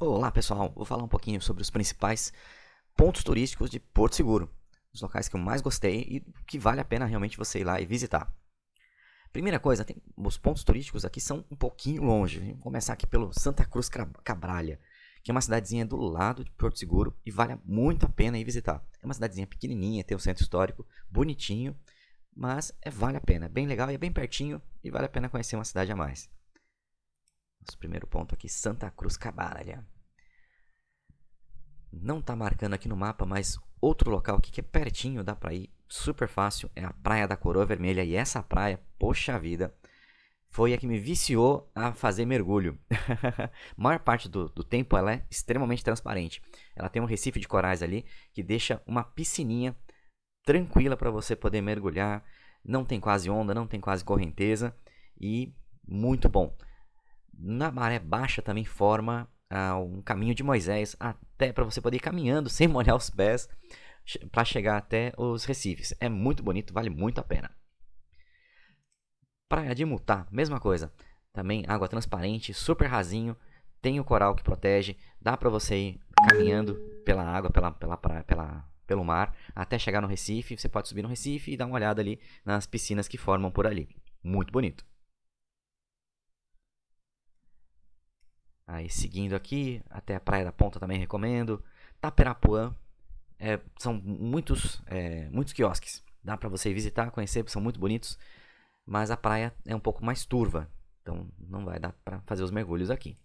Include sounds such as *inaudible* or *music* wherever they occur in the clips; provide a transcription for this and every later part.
Olá pessoal, vou falar um pouquinho sobre os principais pontos turísticos de Porto Seguro, os locais que eu mais gostei e que vale a pena realmente você ir lá e visitar. Primeira coisa, tem, os pontos turísticos aqui são um pouquinho longe. Vamos começar aqui pelo Santa Cruz Cabralha, que é uma cidadezinha do lado de Porto Seguro e vale muito a pena ir visitar. É uma cidadezinha pequenininha, tem um centro histórico bonitinho, mas é, vale a pena, é bem legal e é bem pertinho e vale a pena conhecer uma cidade a mais. Nosso primeiro ponto aqui, Santa Cruz Cabralha não tá marcando aqui no mapa, mas outro local aqui que é pertinho, dá para ir super fácil, é a Praia da Coroa Vermelha. E essa praia, poxa vida, foi a que me viciou a fazer mergulho. a *laughs* maior parte do, do tempo ela é extremamente transparente. Ela tem um recife de corais ali que deixa uma piscininha tranquila para você poder mergulhar. Não tem quase onda, não tem quase correnteza e muito bom. Na maré baixa também forma ah, um caminho de Moisés, até para você poder ir caminhando *laughs* sem molhar os pés para chegar até os recifes. É muito bonito, vale muito a pena. Praia de Mutá, mesma coisa. Também água transparente, super rasinho, tem o coral que protege, dá para você ir caminhando pela água, pela, pela, praia, pela, pelo mar, até chegar no Recife. Você pode subir no Recife e dar uma olhada ali nas piscinas que formam por ali. Muito bonito. Aí seguindo aqui, até a Praia da Ponta também recomendo. Taperapuã, é, são muitos, é, muitos quiosques. Dá para você visitar, conhecer, são muito bonitos. Mas a praia é um pouco mais turva, então não vai dar para fazer os mergulhos aqui.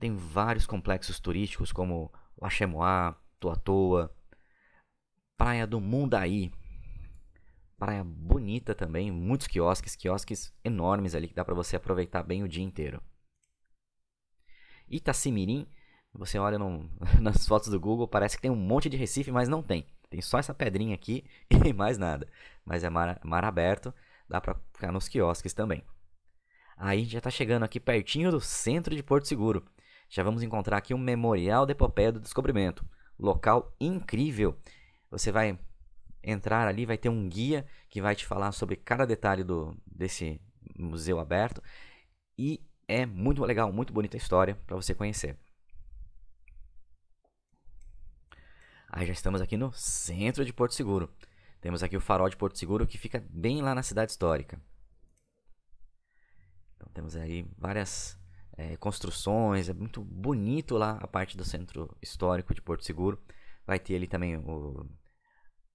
Tem vários complexos turísticos como Axemoá, Toa Praia do Mundaí. Praia bonita também, muitos quiosques, quiosques enormes ali que dá para você aproveitar bem o dia inteiro. Itacimirim. Você olha no, *laughs* nas fotos do Google, parece que tem um monte de Recife, mas não tem. Tem só essa pedrinha aqui *laughs* e mais nada. Mas é mar, mar aberto, dá para ficar nos quiosques também. Aí a gente já está chegando aqui pertinho do centro de Porto Seguro. Já vamos encontrar aqui um memorial da epopeia do descobrimento. Local incrível. Você vai entrar ali, vai ter um guia que vai te falar sobre cada detalhe do, desse museu aberto. E é muito legal, muito bonita a história para você conhecer. Aí já estamos aqui no centro de Porto Seguro. Temos aqui o farol de Porto Seguro que fica bem lá na cidade histórica. Então temos aí várias é, construções, é muito bonito lá a parte do centro histórico de Porto Seguro. Vai ter ali também o,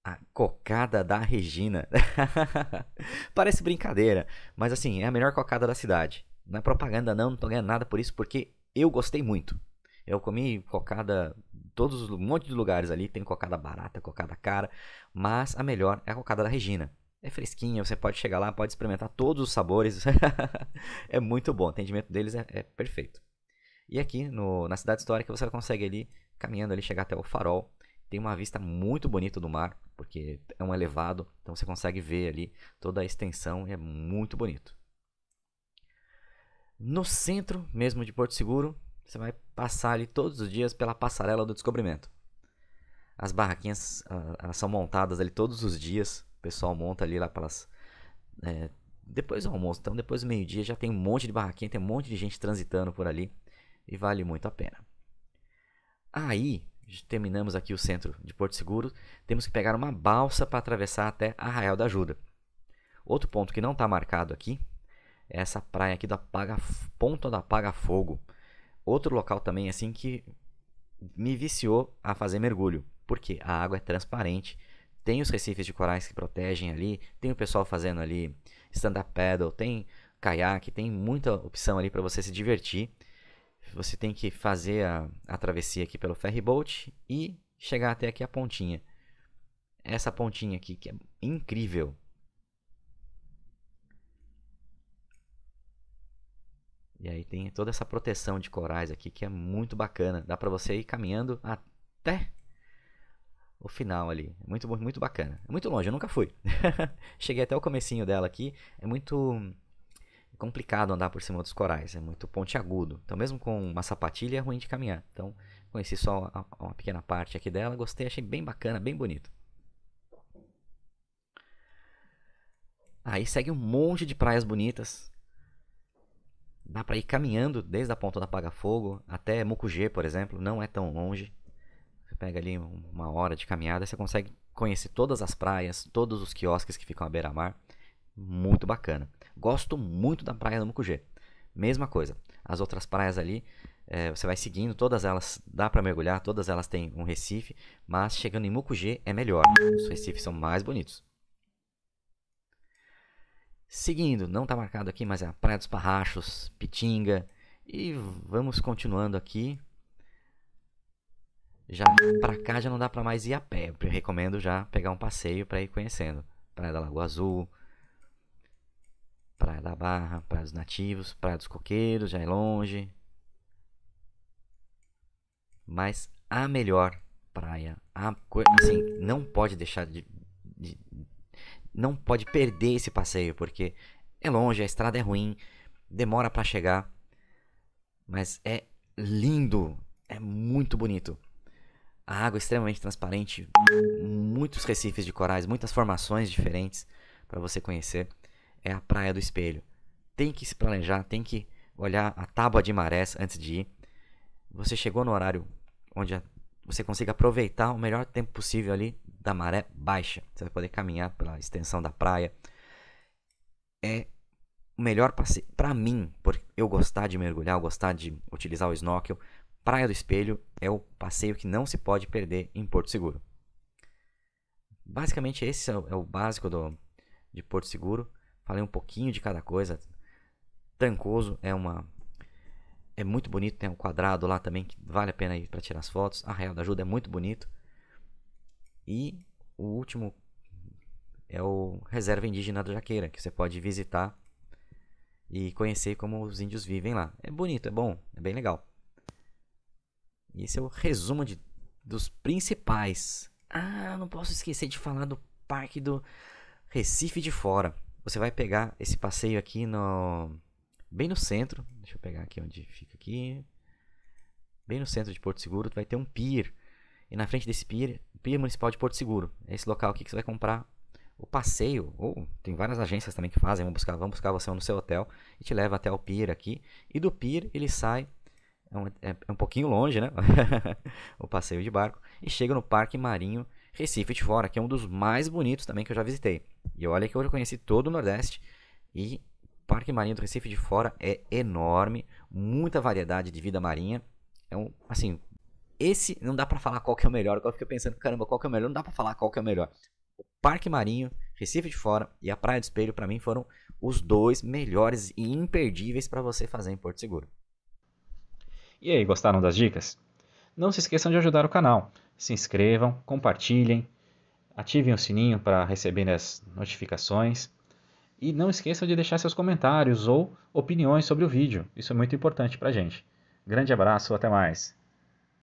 a cocada da Regina. *laughs* Parece brincadeira, mas assim, é a melhor cocada da cidade. Não é propaganda não, não tô ganhando nada por isso, porque eu gostei muito. Eu comi cocada todos um monte de lugares ali, tem cocada barata, cocada cara, mas a melhor é a cocada da Regina. É fresquinha, você pode chegar lá, pode experimentar todos os sabores. *laughs* é muito bom, o atendimento deles é, é perfeito. E aqui no, na cidade histórica você consegue ali, caminhando ali, chegar até o farol. Tem uma vista muito bonita do mar, porque é um elevado, então você consegue ver ali toda a extensão e é muito bonito no centro mesmo de Porto Seguro, você vai passar ali todos os dias pela Passarela do Descobrimento. As barraquinhas ah, elas são montadas ali todos os dias, o pessoal monta ali lá pelas. É, depois do almoço, então depois do meio-dia já tem um monte de barraquinha, tem um monte de gente transitando por ali e vale muito a pena. Aí, terminamos aqui o centro de Porto Seguro, temos que pegar uma balsa para atravessar até Arraial da Ajuda. Outro ponto que não está marcado aqui essa praia aqui da Paga, Ponta da Paga Fogo. Outro local também assim que me viciou a fazer mergulho, porque a água é transparente, tem os recifes de corais que protegem ali, tem o pessoal fazendo ali stand-up paddle, tem caiaque, tem muita opção ali para você se divertir. Você tem que fazer a, a travessia aqui pelo ferry boat e chegar até aqui a pontinha. Essa pontinha aqui que é incrível, E aí tem toda essa proteção de corais aqui que é muito bacana. Dá para você ir caminhando até o final ali. É muito muito bacana. É muito longe, eu nunca fui. *laughs* Cheguei até o comecinho dela aqui. É muito complicado andar por cima dos corais, é muito pontiagudo. Então mesmo com uma sapatilha é ruim de caminhar. Então conheci só uma pequena parte aqui dela, gostei, achei bem bacana, bem bonito. Aí segue um monte de praias bonitas, dá para ir caminhando desde a ponta da Paga Fogo até Mucugê, por exemplo, não é tão longe. Você pega ali uma hora de caminhada, você consegue conhecer todas as praias, todos os quiosques que ficam à beira-mar. Muito bacana. Gosto muito da praia do Mucugê. Mesma coisa. As outras praias ali, é, você vai seguindo, todas elas dá para mergulhar, todas elas têm um recife, mas chegando em Mucugê é melhor. Os recifes são mais bonitos. Seguindo, não está marcado aqui, mas é a Praia dos Parrachos, Pitinga. E vamos continuando aqui. Já para cá já não dá para mais ir a pé. Eu recomendo já pegar um passeio para ir conhecendo. Praia da Lagoa Azul, Praia da Barra, Praia dos Nativos, Praia dos Coqueiros, já é longe. Mas a melhor praia, a, assim, não pode deixar de, de não pode perder esse passeio, porque é longe, a estrada é ruim, demora para chegar, mas é lindo, é muito bonito. A água é extremamente transparente, muitos recifes de corais, muitas formações diferentes para você conhecer. É a Praia do Espelho. Tem que se planejar, tem que olhar a tábua de marés antes de ir. Você chegou no horário onde você consiga aproveitar o melhor tempo possível ali da maré baixa. Você vai poder caminhar pela extensão da praia. É o melhor passeio para mim, por eu gostar de mergulhar, eu gostar de utilizar o snorkel. Praia do Espelho é o passeio que não se pode perder em Porto Seguro. Basicamente esse é o, é básico do, de Porto Seguro. Falei um pouquinho de cada coisa. Trancoso é uma é muito bonito, tem um quadrado lá também que vale a pena ir para tirar as fotos. Arraial da Ajuda é muito bonito. E o último é o Reserva Indígena da Jaqueira, que você pode visitar e conhecer como os índios vivem lá. É bonito, é bom, é bem legal. esse é o resumo de, dos principais. Ah, não posso esquecer de falar do Parque do Recife de Fora. Você vai pegar esse passeio aqui no bem no centro. Deixa eu pegar aqui onde fica aqui. Bem no centro de Porto Seguro, vai ter um pier. E na frente desse pier Pia Municipal de Porto Seguro. É esse local aqui que você vai comprar o passeio, ou tem várias agências também que fazem, vão buscar, vamos buscar você no seu hotel e te leva até o pier aqui. E do pier ele sai, é um, é, é um pouquinho longe, né? *laughs* o passeio de barco. E chega no Parque Marinho Recife de Fora, que é um dos mais bonitos também que eu já visitei. E olha que eu já conheci todo o Nordeste e o Parque Marinho do Recife de Fora é enorme, muita variedade de vida marinha. É um, assim, esse não dá para falar qual que é o melhor. Eu fico pensando, caramba, qual que é o melhor? Não dá para falar qual que é o melhor. O Parque Marinho, Recife de Fora e a Praia do Espelho, para mim, foram os dois melhores e imperdíveis para você fazer em Porto Seguro. E aí, gostaram das dicas? Não se esqueçam de ajudar o canal. Se inscrevam, compartilhem, ativem o sininho para receber as notificações. E não esqueçam de deixar seus comentários ou opiniões sobre o vídeo. Isso é muito importante para a gente. Grande abraço, até mais!